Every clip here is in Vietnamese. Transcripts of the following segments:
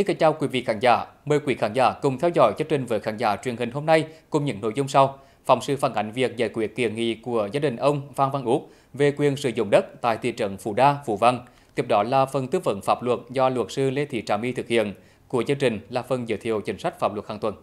Xin kính chào quý vị khán giả. Mời quý khán giả cùng theo dõi chương trình với khán giả truyền hình hôm nay cùng những nội dung sau. phòng sư phản ánh việc giải quyết kiện nghị của gia đình ông Phan Văn Út về quyền sử dụng đất tại thị trấn Phú Đa, Phú Văn. Tiếp đó là phần tư vấn pháp luật do luật sư Lê Thị Trà My thực hiện. Của chương trình là phần giới thiệu chính sách pháp luật hàng tuần.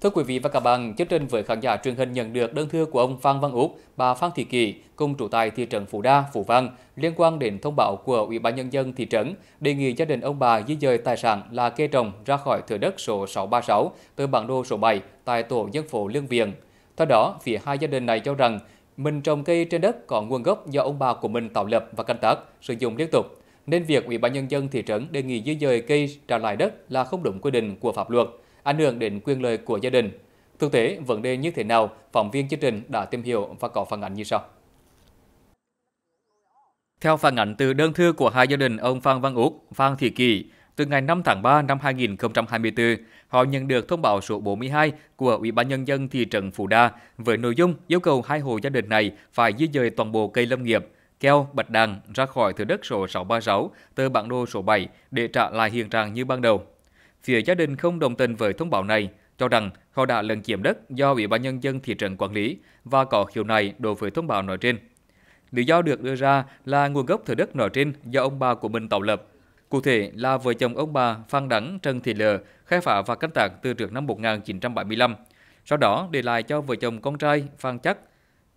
Thưa quý vị và các bạn, chương trình với khán giả truyền hình nhận được đơn thư của ông Phan Văn Úc, bà Phan Thị Kỳ, cùng trú tại thị trấn Phú Đa, Phú Văn, liên quan đến thông báo của Ủy ban Nhân dân thị trấn đề nghị gia đình ông bà di dời tài sản là cây trồng ra khỏi thửa đất số 636 từ bản đồ số 7 tại tổ dân phố Lương Viện. Theo đó, phía hai gia đình này cho rằng mình trồng cây trên đất có nguồn gốc do ông bà của mình tạo lập và canh tác, sử dụng liên tục, nên việc Ủy ban Nhân dân thị trấn đề nghị di dời cây trả lại đất là không đúng quy định của pháp luật ảnh hưởng đến quyền lợi của gia đình. Thực tế, vấn đề như thế nào, phóng viên chương trình đã tìm hiểu và có phản ảnh như sau. Theo phản ảnh từ đơn thư của hai gia đình ông Phan Văn Úc, Phan Thị Kỳ, từ ngày 5 tháng 3 năm 2024, họ nhận được thông báo số 42 của Ủy ban Nhân dân thị trấn Phú Đa với nội dung yêu cầu hai hộ gia đình này phải di dời toàn bộ cây lâm nghiệp, keo, bạch đàn ra khỏi thửa đất số 636 tờ bản đồ số 7 để trả lại hiện trạng như ban đầu. Phía gia đình không đồng tình với thông báo này, cho rằng họ đã lần chiếm đất do Ủy ban nhân dân thị trấn quản lý và có khiếu này đối với thông báo nói trên. Lý do được đưa ra là nguồn gốc thửa đất nói trên do ông bà của mình tạo lập. Cụ thể là vợ chồng ông bà Phan Đắng Trần Thị Lờ khai phá và canh tác từ trước năm 1975, sau đó để lại cho vợ chồng con trai Phan Chắc,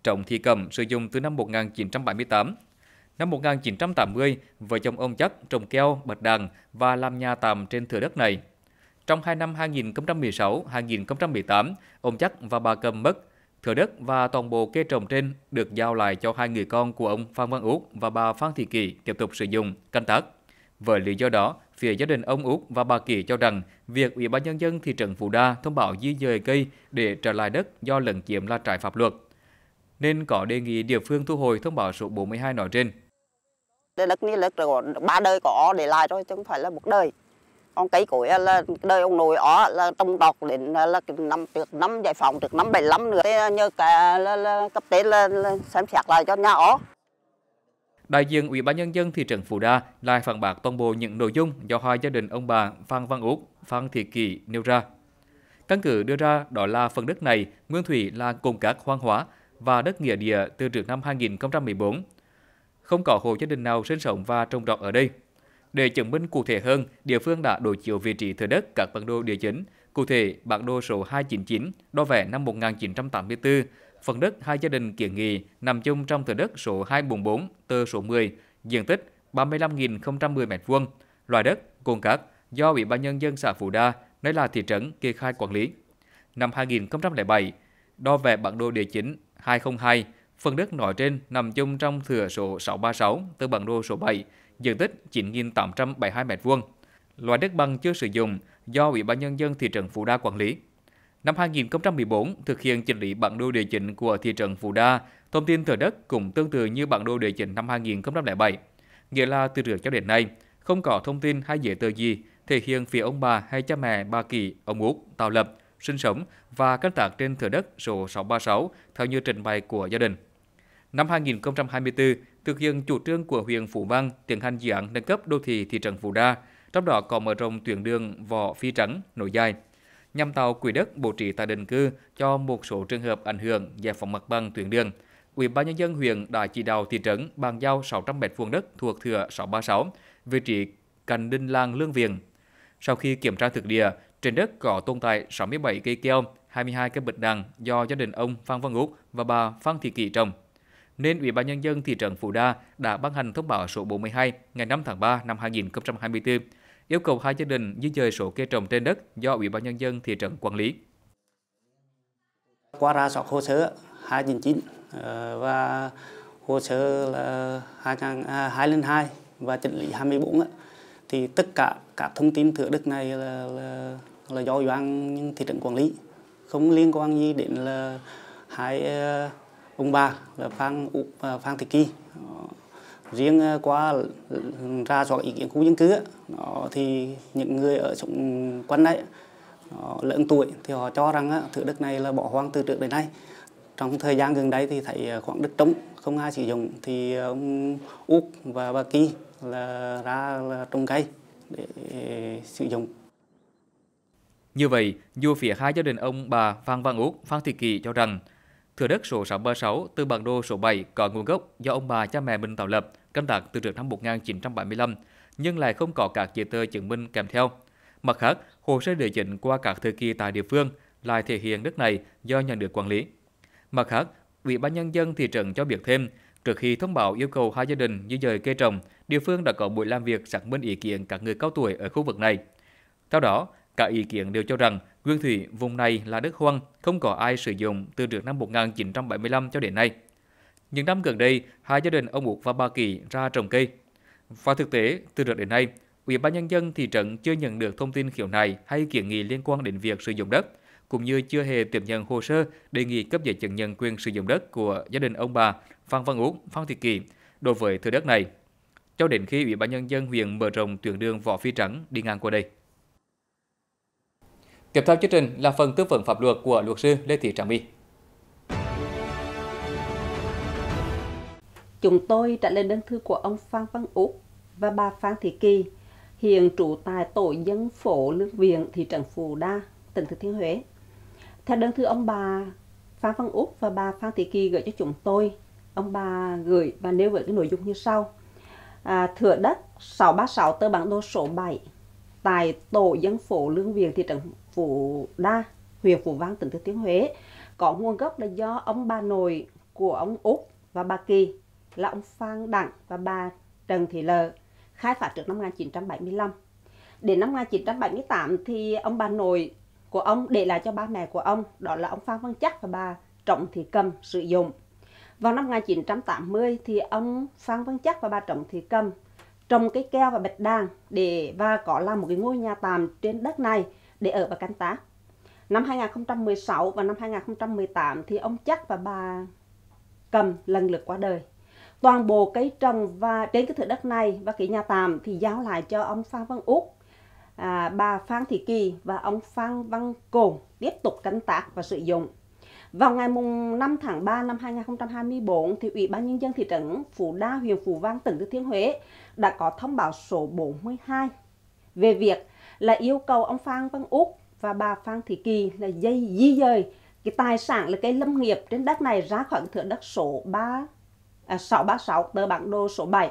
Trọng Thị Cầm sử dụng từ năm 1978. Năm 1980, vợ chồng ông Chắc trồng keo, bạch đàn và làm nhà tạm trên thửa đất này. Trong hai năm 2016-2018, ông Chắc và bà Cầm mất. Thửa đất và toàn bộ cây trồng trên được giao lại cho hai người con của ông Phan Văn Út và bà Phan Thị Kỳ tiếp tục sử dụng, canh tác. Với lý do đó, phía gia đình ông Út và bà Kỳ cho rằng việc Ủy ban Nhân dân thị trấn Phú Đa thông báo di dời cây để trả lại đất do lần chiếm là trái pháp luật. Nên có đề nghị địa phương thu hồi thông báo số 42 nói trên. Đất này là ba đời có để lại thôi chứ không phải là một đời ông cây cối là đời ông nội ở là trồng tọt đến là năm được năm giải phóng được năm bảy lăm nữa thế nhờ cả là, là, cấp tế là, là xem xét lại cho nhà ở Đại diện Ủy ban Nhân dân thị trấn phù Đa lại phản bác toàn bộ những nội dung do hai gia đình ông bà Phan Văn Út, Phan Thị Kỳ nêu ra. Căn cứ đưa ra đó là phần đất này nguyên thủy là cùng các hoang hóa và đất nghĩa địa từ trước năm 2014. Không có hộ gia đình nào sinh sống và trồng trọt ở đây. Để chứng minh cụ thể hơn, địa phương đã đổi chiều vị trí thửa đất các bản đồ địa chính. Cụ thể, bản đồ số 299 đo vẽ năm 1984, phần đất hai gia đình kiến nghị nằm chung trong thửa đất số 244, tờ số 10, diện tích 35.010 m2, loại đất cồn cát do Ủy ban nhân dân xã Phú Đa, nơi là thị trấn kê khai quản lý. Năm 2007, đo vẽ bản đồ địa chính 202, phần đất nói trên nằm chung trong thửa số 636 từ bản đồ số 7, diện tích 9.872 m2. Loại đất bằng chưa sử dụng do Ủy ban nhân dân thị trấn Phú Đa quản lý. Năm 2014, thực hiện chỉnh lý bản đồ địa chỉnh của thị trấn Phú Đa, thông tin thửa đất cũng tương tự như bản đồ địa chỉnh năm 2007. Nghĩa là từ trước cho đến nay, không có thông tin hay giấy tờ gì thể hiện phía ông bà hay cha mẹ bà Kỳ, ông Út, Tào Lập sinh sống và canh tác trên thửa đất số 636 theo như trình bày của gia đình. Năm 2024, thực hiện chủ trương của huyện Phú Vang tiến hành dự án nâng cấp đô thị thị trấn Phú Đa, trong đó có mở rộng tuyến đường Võ Phi Trắng, Nội Dài, nhằm tạo quỹ đất bố trí tại định cư cho một số trường hợp ảnh hưởng giải phóng mặt bằng tuyến đường. Ủy ban nhân dân huyện đã chỉ đạo thị trấn bàn giao 600 mét vuông đất thuộc thừa 636, vị trí cạnh đinh làng Lương Viền. Sau khi kiểm tra thực địa, trên đất có tồn tại 67 cây keo, 22 cây bịch đằng do gia đình ông Phan Văn út và bà Phan Thị Kỳ trồng nên Ủy ban nhân dân thị trấn Phú Đa đã ban hành thông báo số 42 ngày 5 tháng 3 năm 2024 yêu cầu hai gia đình di dời số cây trồng trên đất do Ủy ban nhân dân thị trấn quản lý. Qua ra soát hồ sơ 299 ờ, và hồ sơ là 202 à, và chỉnh lý 24 thì tất cả các thông tin thửa đất này là, là là do ủy ban thị trấn quản lý không liên quan gì đến là hai ờ, ông bà là ờ, Phan Úc và ờ, Phan Thị Kỳ ờ, riêng qua ừ, ra soát ý kiến khu dân cư thì những người ở trong quanh đấy lớn tuổi thì họ cho rằng thửa đất này là bỏ hoang từ trước đến nay trong thời gian gần đây thì thấy khoảng đất trống không ai sử dụng thì ông úc và bà kỳ là ra là trồng cây để sử dụng như vậy, dù phía hai gia đình ông bà Phan Văn Úc, Phan Thị Kỳ cho rằng Thửa đất số 636 từ bản đồ số 7 có nguồn gốc do ông bà cha mẹ mình tạo lập, canh tác từ trước năm 1975, nhưng lại không có các giấy tờ chứng minh kèm theo. Mặt khác, hồ sơ địa chỉnh qua các thời kỳ tại địa phương lại thể hiện đất này do nhà nước quản lý. Mặt khác, Ủy ban nhân dân thị trấn cho biết thêm, trước khi thông báo yêu cầu hai gia đình di dời cây trồng, địa phương đã có buổi làm việc xác minh ý kiến các người cao tuổi ở khu vực này. Theo đó, cả ý kiến đều cho rằng Nguyên thủy vùng này là đất hoang, không có ai sử dụng từ trước năm 1975 cho đến nay. Những năm gần đây, hai gia đình ông Út và bà Kỳ ra trồng cây. Và thực tế, từ trước đến nay, Ủy ban nhân dân thị trấn chưa nhận được thông tin kiểu này hay kiến nghị liên quan đến việc sử dụng đất, cũng như chưa hề tiếp nhận hồ sơ đề nghị cấp giấy chứng nhận quyền sử dụng đất của gia đình ông bà Phan Văn Út, Phan Thị Kỳ đối với thửa đất này cho đến khi Ủy ban nhân dân huyện mở rộng tuyến đường Võ Phi Trắng đi ngang qua đây. Tiếp theo chương trình là phần tư vấn pháp luật của luật sư Lê Thị trang My. Chúng tôi trả lời đơn thư của ông Phan Văn Úc và bà Phan Thị Kỳ, hiện trụ tại tổ dân phố Lương Viện, thị trấn Phù Đa, tỉnh Thừa Thiên Huế. Theo đơn thư ông bà Phan Văn Úc và bà Phan Thị Kỳ gửi cho chúng tôi, ông bà gửi và nêu với cái nội dung như sau. À, thửa đất 636 tờ bản đồ số 7 tại tổ dân phố Lương Viện, thị trấn Phủ Đa, huyện Phủ Vang, tỉnh Thừa Thiên Huế, có nguồn gốc là do ông bà nội của ông Úc và bà Kỳ là ông Phan Đặng và bà Trần Thị Lờ khai phá trước năm 1975. Đến năm 1978 thì ông bà nội của ông để lại cho ba mẹ của ông, đó là ông Phan Văn Chắc và bà Trọng Thị Cầm sử dụng. Vào năm 1980 thì ông Phan Văn Chắc và bà Trọng Thị Cầm trồng cây keo và bạch đàn để và có làm một cái ngôi nhà tạm trên đất này để ở và canh tác. Năm 2016 và năm 2018 thì ông Chắc và bà Cầm lần lượt qua đời. Toàn bộ cây trồng và trên cái thửa đất này và cái nhà tạm thì giao lại cho ông Phan Văn Út, à, bà Phan Thị Kỳ và ông Phan Văn Cồn tiếp tục canh tác và sử dụng. Vào ngày mùng 5 tháng 3 năm 2024, thì Ủy ban Nhân dân thị trấn Phú Đa, huyện Phú Vang, tỉnh Thừa Thiên Huế đã có thông báo số 42 về việc là yêu cầu ông Phan Văn Úc và bà Phan Thị Kỳ là dây di dời cái tài sản là cây lâm nghiệp trên đất này ra khỏi thửa đất số 3 à, 636 tờ bản đồ số 7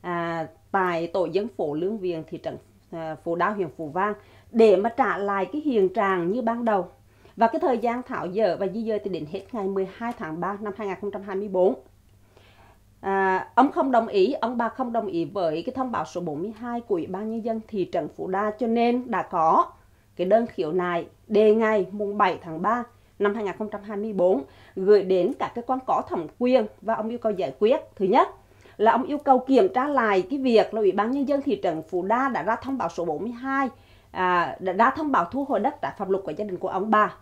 à, tại tổ dân phố Lương Viền thị trấn à, Phú đa huyện Phú Vang để mà trả lại cái hiện trạng như ban đầu và cái thời gian thảo dỡ và di dời thì đến hết ngày 12 tháng 3 năm 2024 Ông không đồng ý, ông bà không đồng ý với cái thông báo số 42 của Ủy ban Nhân dân thị trấn Phú Đa cho nên đã có cái đơn khiếu nại đề ngày mùng 7 tháng 3 năm 2024 gửi đến cả cơ quan có thẩm quyền và ông yêu cầu giải quyết. Thứ nhất là ông yêu cầu kiểm tra lại cái việc là Ủy ban Nhân dân thị trấn Phú Đa đã ra thông báo số 42 à, đã ra thông báo thu hồi đất trái pháp luật của gia đình của ông bà.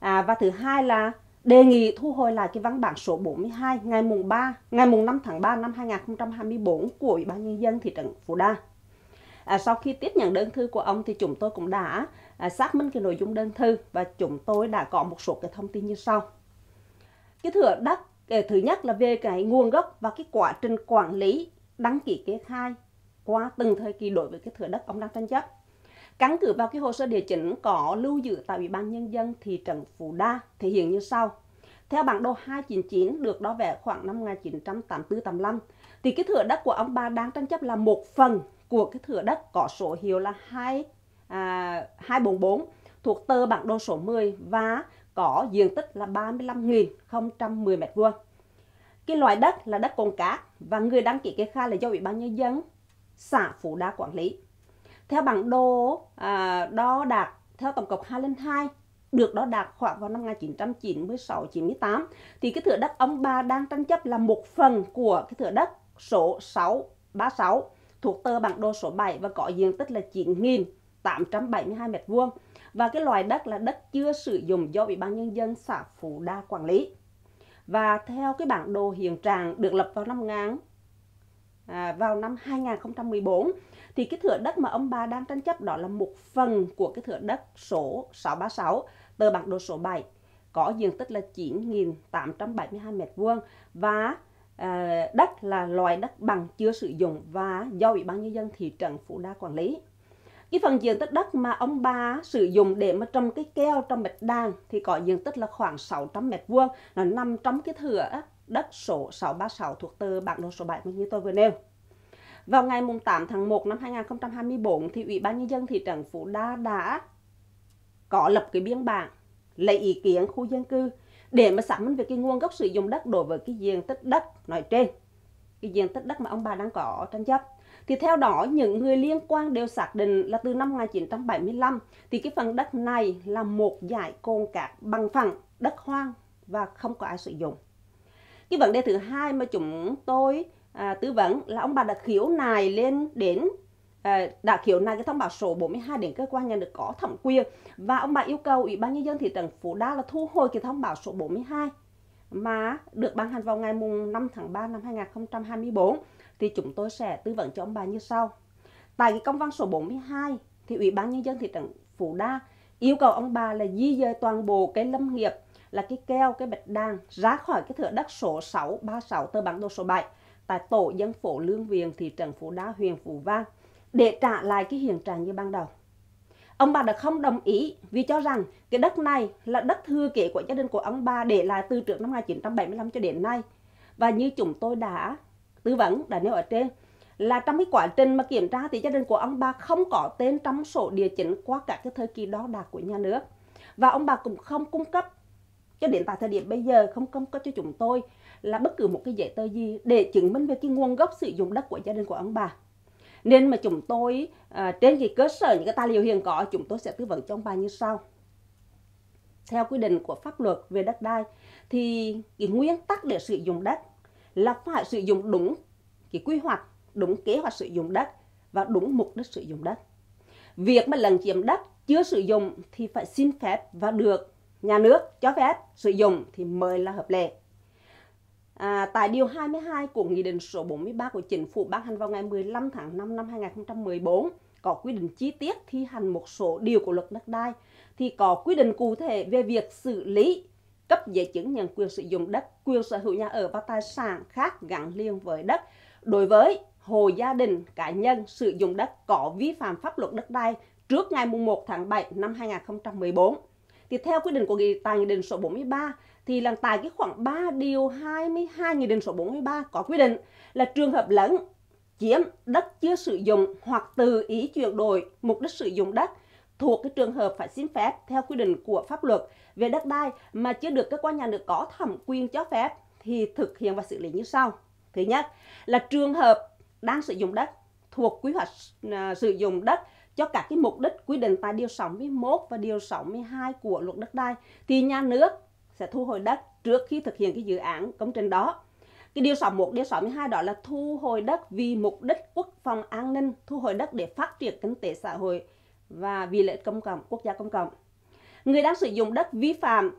À, và thứ hai là đề nghị thu hồi lại cái văn bản số 42 ngày mùng 3, ngày mùng 5 tháng 3 năm 2024 của Ủy ban nhân dân thị trấn Phú Đa. À, sau khi tiếp nhận đơn thư của ông thì chúng tôi cũng đã à, xác minh cái nội dung đơn thư và chúng tôi đã có một số cái thông tin như sau. Cái thửa đất thứ nhất là về cái nguồn gốc và cái quá trình quản lý đăng ký kê khai qua từng thời kỳ đối với cái thửa đất ông đang tranh chấp Căn cứ vào cái hồ sơ địa chính có lưu giữ tại Ủy ban Nhân dân thị trấn Phú Đa thể hiện như sau. Theo bản đồ 299 được đo vẽ khoảng năm 1984-85, thì cái thửa đất của ông bà đang tranh chấp là một phần của cái thửa đất có số hiệu là 2, à, 244 thuộc tờ bản đồ số 10 và có diện tích là 35.010 m2. Cái loại đất là đất cồn cát và người đăng ký kê khai là do Ủy ban Nhân dân xã Phú Đa quản lý theo bản đồ à, đo đạt theo tổng cục 202 được đo đạt khoảng vào năm 1996 98 thì cái thửa đất ông bà đang tranh chấp là một phần của cái thửa đất số 636 thuộc tờ bản đồ số 7 và có diện tích là 9.872 m2 và cái loại đất là đất chưa sử dụng do Ủy ban Nhân dân xã Phú Đa quản lý. Và theo cái bản đồ hiện trạng được lập vào năm À, vào năm 2014 thì cái thửa đất mà ông bà đang tranh chấp đó là một phần của cái thửa đất số 636 tờ bản đồ số 7 có diện tích là 9.872 m2 và à, đất là loại đất bằng chưa sử dụng và do Ủy ban nhân dân thị trấn Phú Đa quản lý. Cái phần diện tích đất mà ông bà sử dụng để mà trồng cái keo trong mạch đàn thì có diện tích là khoảng 600 m2 là nằm trong cái thửa đất số 636 thuộc tờ bản đồ số 70 như tôi vừa nêu. Vào ngày 8 tháng 1 năm 2024 thì Ủy ban Nhân dân thị trấn Phú Đa đã có lập cái biên bản lấy ý kiến khu dân cư để mà xác minh về cái nguồn gốc sử dụng đất đối với cái diện tích đất nói trên cái diện tích đất mà ông bà đang có tranh chấp thì theo đó những người liên quan đều xác định là từ năm 1975 thì cái phần đất này là một dải cồn cạc bằng phẳng đất hoang và không có ai sử dụng cái vấn đề thứ hai mà chúng tôi à, tư vấn là ông bà đã khiếu nài lên đến à, đã khiếu nại cái thông báo số 42 đến cơ quan nhà nước có thẩm quyền và ông bà yêu cầu ủy ban nhân dân thị trấn Phú Đa là thu hồi cái thông báo số 42 mà được ban hành vào ngày mùng 5 tháng 3 năm 2024 thì chúng tôi sẽ tư vấn cho ông bà như sau. Tại cái công văn số 42 thì Ủy ban nhân dân thị trấn Phú Đa yêu cầu ông bà là di dời toàn bộ cái lâm nghiệp là cái keo, cái bạch đàn ra khỏi cái thửa đất số 636 tờ bản đồ số 7 tại tổ dân phố Lương Viền, thị trấn Phú Đa, huyện Phú Vang để trả lại cái hiện trạng như ban đầu. Ông bà đã không đồng ý vì cho rằng cái đất này là đất thừa kế của gia đình của ông bà để lại từ trước năm 1975 cho đến nay. Và như chúng tôi đã tư vấn, đã nêu ở trên, là trong cái quá trình mà kiểm tra thì gia đình của ông bà không có tên trong sổ địa chính qua cả cái thời kỳ đo đạc của nhà nước. Và ông bà cũng không cung cấp cho đến tại thời điểm bây giờ không không có cho chúng tôi là bất cứ một cái giấy tờ gì để chứng minh về cái nguồn gốc sử dụng đất của gia đình của ông bà nên mà chúng tôi à, trên cái cơ sở những cái tài liệu hiện có chúng tôi sẽ tư vấn cho ông bà như sau theo quy định của pháp luật về đất đai thì cái nguyên tắc để sử dụng đất là phải sử dụng đúng cái quy hoạch đúng kế hoạch sử dụng đất và đúng mục đích sử dụng đất việc mà lần chiếm đất chưa sử dụng thì phải xin phép và được nhà nước cho phép sử dụng thì mới là hợp lệ. À, tại Điều 22 của Nghị định số 43 của Chính phủ ban hành vào ngày 15 tháng 5 năm 2014 có quy định chi tiết thi hành một số điều của luật đất đai thì có quy định cụ thể về việc xử lý cấp giấy chứng nhận quyền sử dụng đất, quyền sở hữu nhà ở và tài sản khác gắn liền với đất đối với hộ gia đình cá nhân sử dụng đất có vi phạm pháp luật đất đai trước ngày 1 tháng 7 năm 2014 thì theo quy định của nghị tài nghị định số 43 thì là tại cái khoảng 3 điều 22 nghị định số 43 có quy định là trường hợp lẫn chiếm đất chưa sử dụng hoặc tự ý chuyển đổi mục đích sử dụng đất thuộc cái trường hợp phải xin phép theo quy định của pháp luật về đất đai mà chưa được cơ quan nhà nước có thẩm quyền cho phép thì thực hiện và xử lý như sau. Thứ nhất là trường hợp đang sử dụng đất thuộc quy hoạch uh, sử dụng đất cho các cái mục đích quy định tại điều 61 và điều 62 của luật đất đai thì nhà nước sẽ thu hồi đất trước khi thực hiện cái dự án công trình đó. Cái điều 61, điều 62 đó là thu hồi đất vì mục đích quốc phòng an ninh, thu hồi đất để phát triển kinh tế xã hội và vì lợi ích công cộng, quốc gia công cộng. Người đang sử dụng đất vi phạm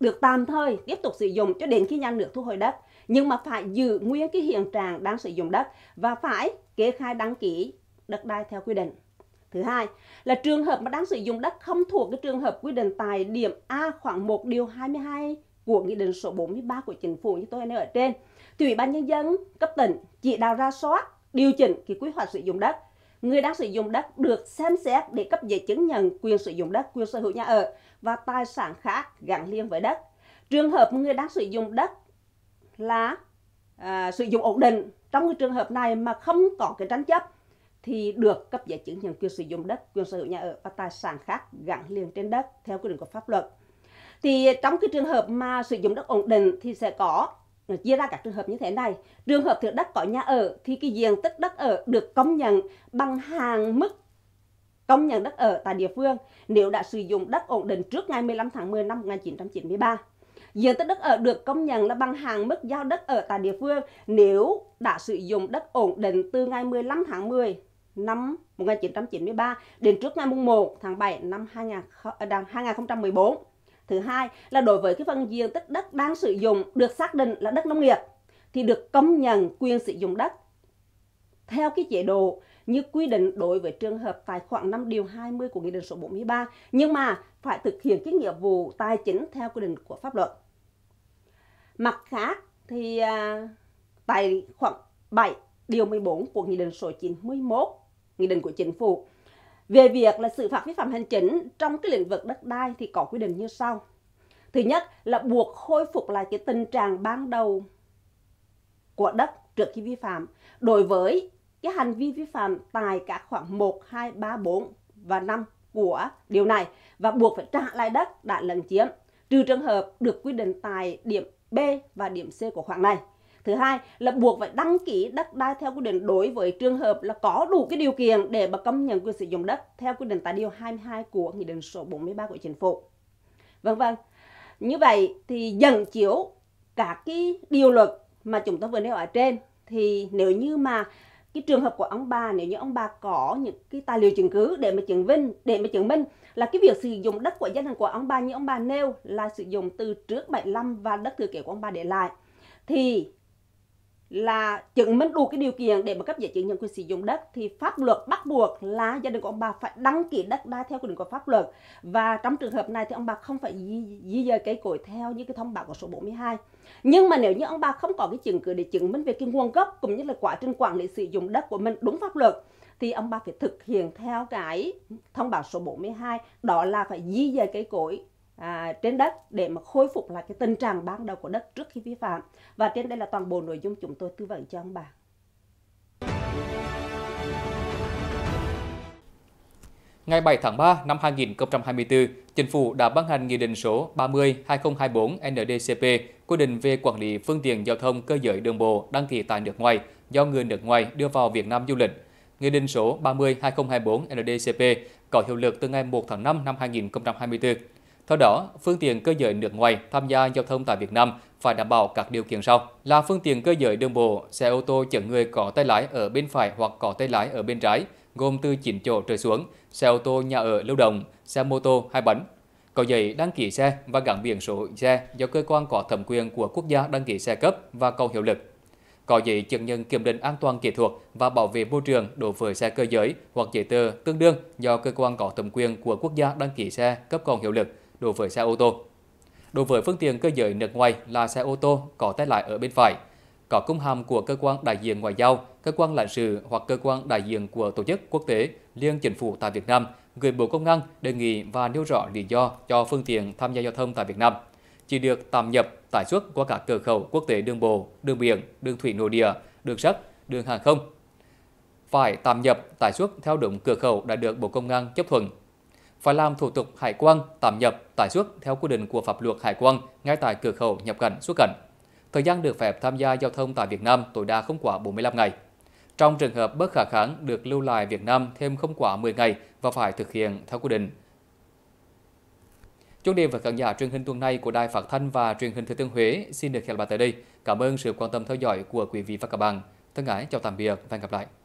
được tạm thời tiếp tục sử dụng cho đến khi nhà nước thu hồi đất nhưng mà phải giữ nguyên cái hiện trạng đang sử dụng đất và phải kê khai đăng ký đất đai theo quy định. Thứ hai là trường hợp mà đang sử dụng đất không thuộc cái trường hợp quy định tại điểm A khoảng 1 điều 22 của Nghị định số 43 của Chính phủ như tôi nêu ở trên. Thì Ủy ban Nhân dân cấp tỉnh chỉ đạo ra soát, điều chỉnh cái quy hoạch sử dụng đất. Người đang sử dụng đất được xem xét để cấp giấy chứng nhận quyền sử dụng đất, quyền sở hữu nhà ở và tài sản khác gắn liền với đất. Trường hợp người đang sử dụng đất là à, sử dụng ổn định trong cái trường hợp này mà không có cái tranh chấp thì được cấp giấy chứng nhận quyền sử dụng đất, quyền sở hữu nhà ở và tài sản khác gắn liền trên đất theo quy định của pháp luật. Thì trong cái trường hợp mà sử dụng đất ổn định thì sẽ có chia ra các trường hợp như thế này. Trường hợp thứ đất có nhà ở thì cái diện tích đất ở được công nhận bằng hàng mức công nhận đất ở tại địa phương nếu đã sử dụng đất ổn định trước ngày 15 tháng 10 năm 1993. Diện tích đất ở được công nhận là bằng hàng mức giao đất ở tại địa phương nếu đã sử dụng đất ổn định từ ngày 15 tháng 10 năm 1993 đến trước ngày mùng 1 tháng 7 năm 2014. À, Thứ hai là đối với cái phần diện tích đất đang sử dụng được xác định là đất nông nghiệp thì được công nhận quyền sử dụng đất theo cái chế độ như quy định đối với trường hợp tài khoản 5 điều 20 của Nghị định số 43 nhưng mà phải thực hiện cái nghĩa vụ tài chính theo quy định của pháp luật. Mặt khác thì à, tài khoản khoảng 7 điều 14 của Nghị định số 91 nghị định của chính phủ. Về việc là xử phạt vi phạm hành chính trong cái lĩnh vực đất đai thì có quy định như sau. Thứ nhất là buộc khôi phục lại cái tình trạng ban đầu của đất trước khi vi phạm đối với cái hành vi vi phạm tài các khoảng 1, 2, 3, 4 và 5 của điều này và buộc phải trả lại đất đã lấn chiếm trừ trường hợp được quy định tại điểm B và điểm C của khoảng này thứ hai là buộc phải đăng ký đất đai theo quy định đối với trường hợp là có đủ cái điều kiện để mà công nhận quyền sử dụng đất theo quy định tại điều 22 của nghị định số 43 của chính phủ vân vân như vậy thì dần chiếu các cái điều luật mà chúng ta vừa nêu ở trên thì nếu như mà cái trường hợp của ông bà nếu như ông bà có những cái tài liệu chứng cứ để mà chứng minh để mà chứng minh là cái việc sử dụng đất của gia đình của ông bà như ông bà nêu là sử dụng từ trước 75 và đất thừa kế của ông bà để lại thì là chứng minh đủ cái điều kiện để mà cấp giấy chứng nhận quyền sử dụng đất thì pháp luật bắt buộc là gia đình của ông bà phải đăng ký đất đai theo quy định của pháp luật và trong trường hợp này thì ông bà không phải di, di dời cây cối theo như cái thông báo của số 42 nhưng mà nếu như ông bà không có cái chứng cứ để chứng minh về cái nguồn gốc cũng như là quá trình quản lý sử dụng đất của mình đúng pháp luật thì ông bà phải thực hiện theo cái thông báo số 42 đó là phải di dời cây cối à, trên đất để mà khôi phục lại cái tình trạng ban đầu của đất trước khi vi phạm và trên đây là toàn bộ nội dung chúng tôi tư vấn cho ông bà Ngày 7 tháng 3 năm 2024, Chính phủ đã ban hành Nghị định số 30-2024-NDCP quy định về quản lý phương tiện giao thông cơ giới đường bộ đăng ký tại nước ngoài do người nước ngoài đưa vào Việt Nam du lịch. Nghị định số 30-2024-NDCP có hiệu lực từ ngày 1 tháng 5 năm 2024. Theo đó, phương tiện cơ giới nước ngoài tham gia giao thông tại Việt Nam phải đảm bảo các điều kiện sau là phương tiện cơ giới đường bộ, xe ô tô chở người có tay lái ở bên phải hoặc có tay lái ở bên trái, gồm từ 9 chỗ trở xuống, xe ô tô nhà ở lưu động, xe mô tô hai bánh. Có giấy đăng ký xe và gắn biển số xe do cơ quan có thẩm quyền của quốc gia đăng ký xe cấp và còn hiệu lực. Có giấy chứng nhận kiểm định an toàn kỹ thuật và bảo vệ môi trường đối với xe cơ giới hoặc giấy tờ tương đương do cơ quan có thẩm quyền của quốc gia đăng ký xe cấp còn hiệu lực đối với xe ô tô. Đối với phương tiện cơ giới nước ngoài là xe ô tô có tay lái ở bên phải, có cung hàm của cơ quan đại diện ngoại giao, cơ quan lãnh sự hoặc cơ quan đại diện của tổ chức quốc tế liên chính phủ tại Việt Nam gửi Bộ Công an đề nghị và nêu rõ lý do cho phương tiện tham gia giao thông tại Việt Nam chỉ được tạm nhập tải xuất qua các cửa khẩu quốc tế đường bộ, đường biển, đường thủy nội địa, đường sắt, đường hàng không phải tạm nhập tải xuất theo đúng cửa khẩu đã được Bộ Công an chấp thuận phải làm thủ tục hải quan tạm nhập tái xuất theo quy định của pháp luật hải quan ngay tại cửa khẩu nhập cảnh xuất cảnh. Thời gian được phép tham gia giao thông tại Việt Nam tối đa không quá 45 ngày. Trong trường hợp bất khả kháng được lưu lại Việt Nam thêm không quá 10 ngày và phải thực hiện theo quy định. Chương đề và khán giả truyền hình tuần này của Đài Phát thanh và Truyền hình Thừa Thiên Huế xin được khép gặp lại tại đây. Cảm ơn sự quan tâm theo dõi của quý vị và các bạn. Thân ái chào tạm biệt và hẹn gặp lại.